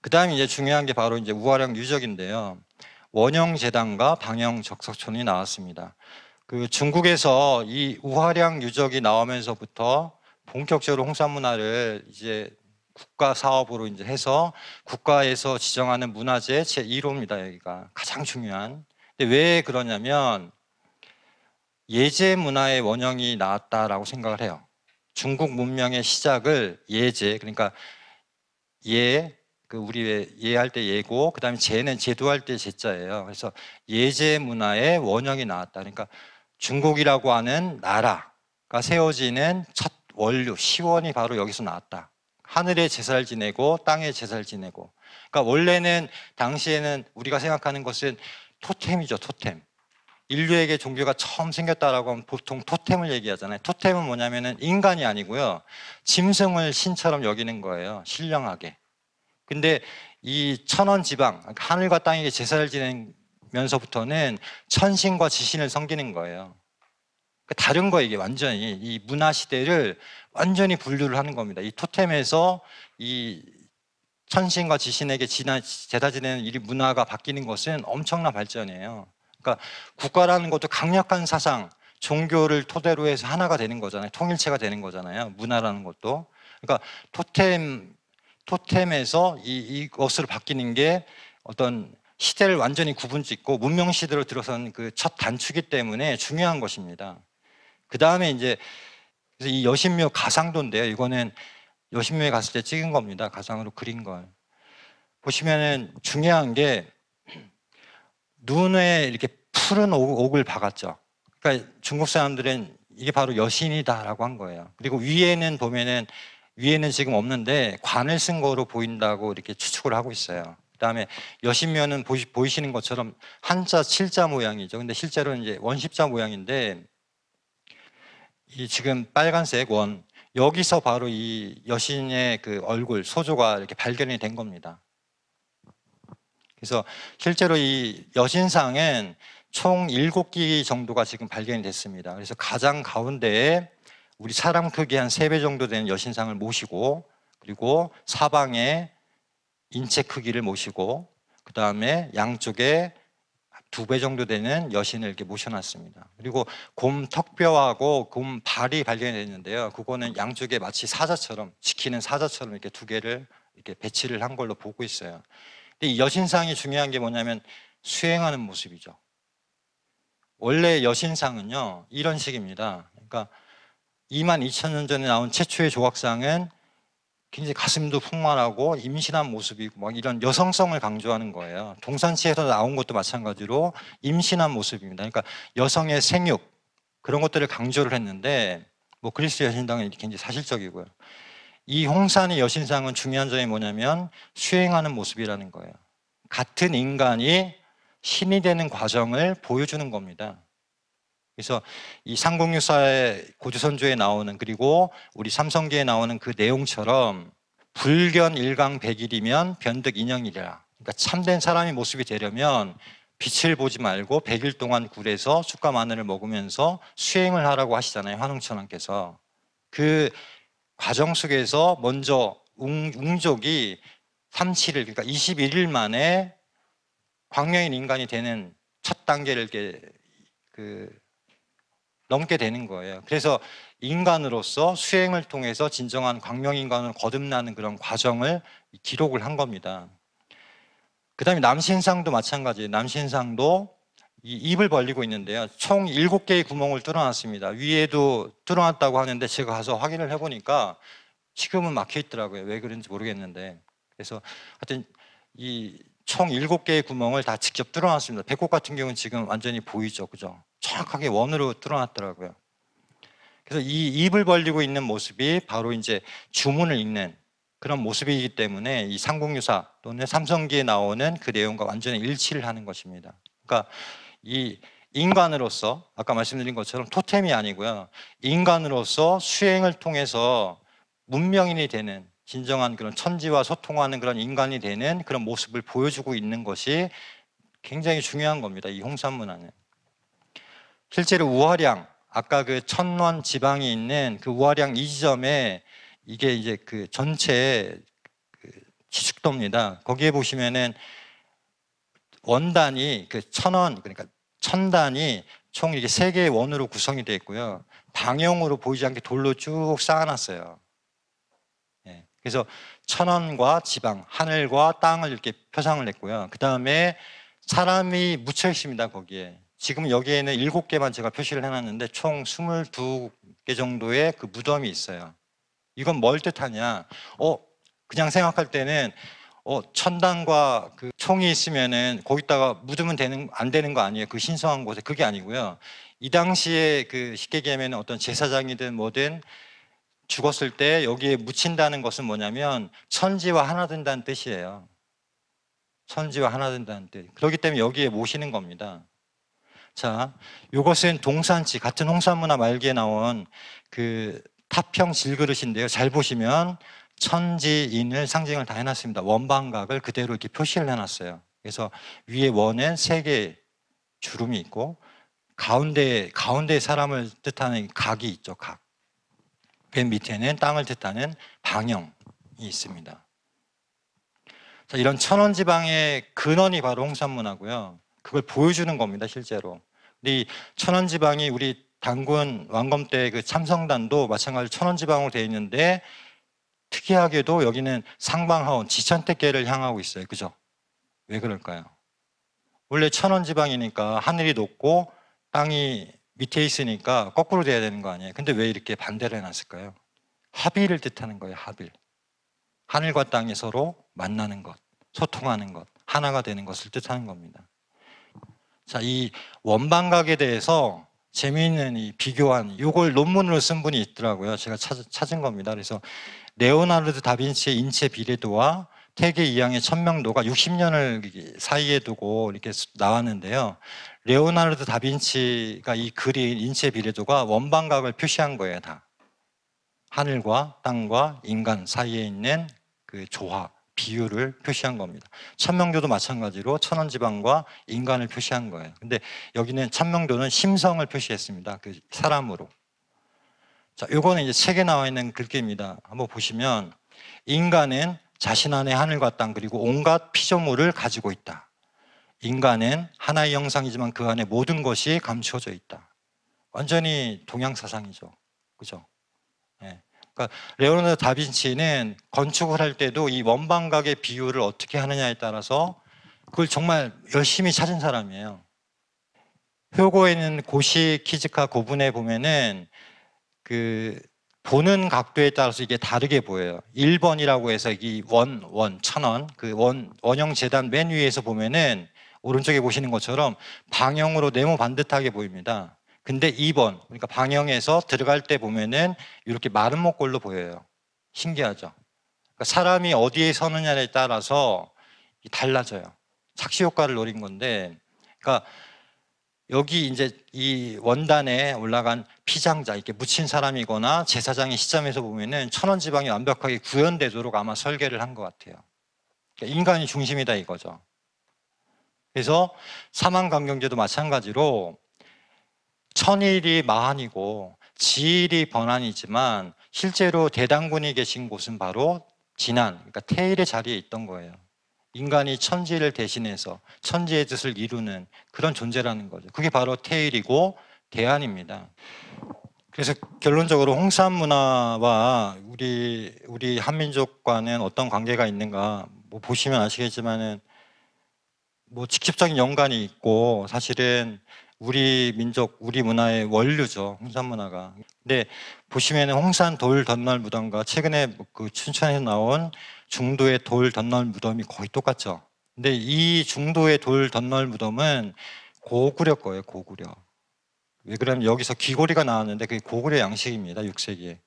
그다음에 이제 중요한 게 바로 이제 우화령 유적인데요. 원형 재단과 방형 적석촌이 나왔습니다. 그 중국에서 이 우화량 유적이 나오면서부터 본격적으로 홍산 문화를 이제 국가 사업으로 이제 해서 국가에서 지정하는 문화재 제 1호입니다. 여기가 가장 중요한. 근데 왜 그러냐면 예제 문화의 원형이 나왔다라고 생각을 해요. 중국 문명의 시작을 예제 그러니까 예그 우리 왜 예할 때 예고 그다음에 제는 제도할 때 제자예요. 그래서 예제 문화의 원형이 나왔다. 그러니까 중국이라고 하는 나라가 세워지는 첫 원류 시원이 바로 여기서 나왔다. 하늘에 제사를 지내고 땅에 제사를 지내고. 그러니까 원래는 당시에는 우리가 생각하는 것은 토템이죠, 토템. 인류에게 종교가 처음 생겼다라고 하면 보통 토템을 얘기하잖아요. 토템은 뭐냐면은 인간이 아니고요. 짐승을 신처럼 여기는 거예요. 신령하게. 근데 이 천원 지방, 그러니까 하늘과 땅에게 제사를 지내면서부터는 천신과 지신을 섬기는 거예요. 그러니까 다른 거 이게 완전히 이 문화 시대를 완전히 분류를 하는 겁니다. 이 토템에서 이 천신과 지신에게 지나, 제사 지내는 이 문화가 바뀌는 것은 엄청난 발전이에요. 그러니까 국가라는 것도 강력한 사상, 종교를 토대로 해서 하나가 되는 거잖아요. 통일체가 되는 거잖아요. 문화라는 것도. 그러니까 토템 토템에서 이, 이것으로 바뀌는 게 어떤 시대를 완전히 구분 짓고 문명 시대로 들어선 그 첫 단추기 때문에 중요한 것입니다. 그 다음에 이제 그래서 이 여신묘 가상도인데요. 이거는 여신묘에 갔을 때 찍은 겁니다. 가상으로 그린 걸. 보시면은 중요한 게 눈에 이렇게 푸른 옥을 박았죠. 그러니까 중국 사람들은 이게 바로 여신이다라고 한 거예요. 그리고 위에는 보면은 위에는 지금 없는데 관을 쓴 거로 보인다고 이렇게 추측을 하고 있어요. 그다음에 여신면은 보이, 보이시는 것처럼 한자 칠자 모양이죠. 근데 실제로 이제 원십자 모양인데 이 지금 빨간색 원 여기서 바로 이 여신의 그 얼굴 소조가 이렇게 발견이 된 겁니다. 그래서 실제로 이 여신상엔 총일기 정도가 지금 발견이 됐습니다. 그래서 가장 가운데에 우리 사람 크기 한3배 정도 되는 여신상을 모시고 그리고 사방에 인체 크기를 모시고 그 다음에 양쪽에 두 배 정도 되는 여신을 이렇게 모셔놨습니다. 그리고 곰 턱뼈하고 곰 발이 발견됐는데요. 그거는 양쪽에 마치 사자처럼 지키는 사자처럼 이렇게 두 개를 이렇게 배치를 한 걸로 보고 있어요. 근데 이 여신상이 중요한 게 뭐냐면 수행하는 모습이죠. 원래 여신상은요 이런 식입니다. 그러니까 2만 2천 년 전에 나온 최초의 조각상은 굉장히 가슴도 풍만하고 임신한 모습이고 막 이런 여성성을 강조하는 거예요. 동산치에서 나온 것도 마찬가지로 임신한 모습입니다. 그러니까 여성의 생육 그런 것들을 강조를 했는데 뭐 그리스 여신상은 굉장히 사실적이고요. 이 홍산의 여신상은 중요한 점이 뭐냐면 수행하는 모습이라는 거예요. 같은 인간이 신이 되는 과정을 보여주는 겁니다. 그래서 이 상공유사의 고조선조에 나오는 그리고 우리 삼성계에 나오는 그 내용처럼 불견 일강 백일이면 변덕 인형이라. 그러니까 참된 사람의 모습이 되려면 빛을 보지 말고 백일 동안 굴에서 숯과 마늘을 먹으면서 수행을 하라고 하시잖아요. 환웅천왕께서. 그 과정 속에서 먼저 웅, 웅족이 37일, 그러니까 21일 만에 광명인 인간이 되는 첫 단계를 이렇게 그 넘게 되는 거예요. 그래서 인간으로서 수행을 통해서 진정한 광명인간을 거듭나는 그런 과정을 기록을 한 겁니다. 그 다음에 남신상도 마찬가지예요. 남신상도 이 입을 벌리고 있는데요. 총 7개의 구멍을 뚫어놨습니다. 위에도 뚫어놨다고 하는데 제가 가서 확인을 해보니까 지금은 막혀 있더라고요. 왜 그런지 모르겠는데. 그래서 하여튼 이총 7개의 구멍을 다 직접 뚫어놨습니다. 배꼽 같은 경우는 지금 완전히 보이죠. 그죠? 정확하게 원으로 뚫어놨더라고요. 그래서 이 입을 벌리고 있는 모습이 바로 이제 주문을 읽는 그런 모습이기 때문에 이 상공유사 또는 삼성기에 나오는 그 내용과 완전히 일치를 하는 것입니다. 그러니까 이 인간으로서 아까 말씀드린 것처럼 토템이 아니고요. 인간으로서 수행을 통해서 문명인이 되는 진정한 그런 천지와 소통하는 그런 인간이 되는 그런 모습을 보여주고 있는 것이 굉장히 중요한 겁니다. 이 홍산 문화는. 실제로 우화량, 아까 그 천원 지방이 있는 그 우화량 이 지점에 이게 이제 그 전체 그 지축도입니다. 거기에 보시면은 원단이 그 천원, 그러니까 천단이 총 이게 세 개의 원으로 구성이 되어 있고요. 방형으로 보이지 않게 돌로 쭉 쌓아놨어요. 그래서 천원과 지방, 하늘과 땅을 이렇게 표상을 했고요. 그 다음에 사람이 묻혀 있습니다, 거기에. 지금 여기에는 일곱 개만 제가 표시를 해놨는데 총 스물두 개 정도의 그 무덤이 있어요. 이건 뭘 뜻하냐? 어, 그냥 생각할 때는 어, 천당과 그 총이 있으면은 거기다가 묻으면 되는 안 되는 거 아니에요. 그 신성한 곳에 그게 아니고요. 이 당시에 그 쉽게 얘기하면 어떤 제사장이든 뭐든 죽었을 때 여기에 묻힌다는 것은 뭐냐면 천지와 하나 된다는 뜻이에요. 천지와 하나 된다는 뜻. 그렇기 때문에 여기에 모시는 겁니다. 자, 이것은 동산지 같은 홍산문화 말기에 나온 그 타평 질그릇인데요. 잘 보시면 천지인을 상징을 다 해놨습니다. 원방각을 그대로 이렇게 표시를 해놨어요. 그래서 위에 원엔 세 개의 주름이 있고 가운데 가운데 사람을 뜻하는 각이 있죠. 각. 맨 그 밑에는 땅을 뜻하는 방영이 있습니다. 자, 이런 천원 지방의 근원이 바로 홍산 문화고요. 그걸 보여주는 겁니다, 실제로. 이 천원 지방이 우리 당군 왕검 때그 참성단도 마찬가지로 천원 지방으로 되어 있는데 특이하게도 여기는 상방하원 지천택계를 향하고 있어요. 그죠? 왜 그럴까요? 원래 천원 지방이니까 하늘이 높고 땅이 밑에 있으니까 거꾸로 돼야 되는 거 아니에요. 근데 왜 이렇게 반대를 해놨을까요? 합의를 뜻하는 거예요, 합의. 하늘과 땅이 서로 만나는 것, 소통하는 것, 하나가 되는 것을 뜻하는 겁니다. 자, 이 원방각에 대해서 재미있는 이 비교한 이걸 논문으로 쓴 분이 있더라고요. 제가 찾, 은 겁니다. 그래서 레오나르드 다빈치의 인체 비례도와 태계 이항의 천명도가 60년을 사이에 두고 이렇게 나왔는데요. 레오나르도 다빈치가 이 그린 인체 비례도가 원방각을 표시한 거예요, 다. 하늘과 땅과 인간 사이에 있는 그 조화, 비율을 표시한 겁니다. 천명도도 마찬가지로 천원지방과 인간을 표시한 거예요. 근데 여기는 천명도는 심성을 표시했습니다. 그 사람으로. 자, 요거는 이제 책에 나와 있는 글귀입니다. 한번 보시면 인간은 자신 안의 하늘과 땅 그리고 온갖 피조물을 가지고 있다. 인간은 하나의 형상이지만 그 안에 모든 것이 감추어져 있다. 완전히 동양 사상이죠. 그죠? 네. 그러니까 레오나르도 다빈치는 건축을 할 때도 이 원방각의 비율을 어떻게 하느냐에 따라서 그걸 정말 열심히 찾은 사람이에요. 효고에 있는 고시 키즈카 고분에 보면은 그 보는 각도에 따라서 이게 다르게 보여요. 1번이라고 해서 이 원, 원, 천원, 그 원, 원형 재단 맨 위에서 보면은 오른쪽에 보시는 것처럼 방향으로 네모 반듯하게 보입니다. 근데 2번 그러니까 방향에서 들어갈 때 보면은 이렇게 마른 목골로 보여요. 신기하죠. 그러니까 사람이 어디에 서느냐에 따라서 달라져요. 착시 효과를 노린 건데, 그러니까 여기 이제 이 원단에 올라간 피장자 이렇게 묻힌 사람이거나 제사장의 시점에서 보면은 천원 지방이 완벽하게 구현되도록 아마 설계를 한 것 같아요. 그러니까 인간이 중심이다 이거죠. 그래서 사망감경제도 마찬가지로 천일이 마한이고 지일이 번안이지만 실제로 대당군이 계신 곳은 바로 진안, 그러니까 태일의 자리에 있던 거예요. 인간이 천지를 대신해서 천지의 뜻을 이루는 그런 존재라는 거죠. 그게 바로 태일이고 대안입니다. 그래서 결론적으로 홍산 문화와 우리 우리 한민족 과는 어떤 관계가 있는가 뭐 보시면 아시겠지만은 뭐 직접적인 연관이 있고 사실은 우리 민족, 우리 문화의 원류죠. 홍산 문화가. 근데 보시면은 홍산 돌 덧날 무덤과 최근에 그 춘천에서 나온 중도의 돌 덧날 무덤이 거의 똑같죠. 근데 이 중도의 돌 덧날 무덤은 고구려 거예요, 고구려. 왜 그러면 냐 여기서 귀고리가 나왔는데 그게 고구려 양식입니다, 6세기에.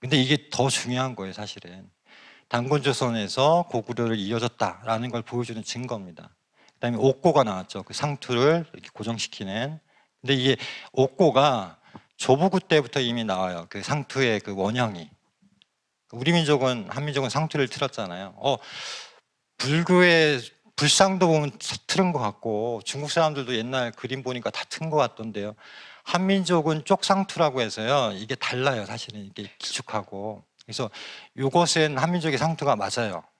근데 이게 더 중요한 거예요, 사실은. 당군조선에서 고구려를 이어졌다라는 걸 보여주는 증거입니다. 그다음에 옥고가 나왔죠. 그 상투를 이렇게 고정시키는. 근데 이게 옥고가 조부구 때부터 이미 나와요. 그 상투의 그 원형이. 우리 민족은 한민족은 상투를 틀었잖아요. 어 불교의 불상도 보면 틀은 것 같고 중국 사람들도 옛날 그림 보니까 다튼것 같던데요. 한민족은 쪽상투라고 해서요. 이게 달라요. 사실은 이게 기축하고 그래서 이것은 한민족의 상투가 맞아요.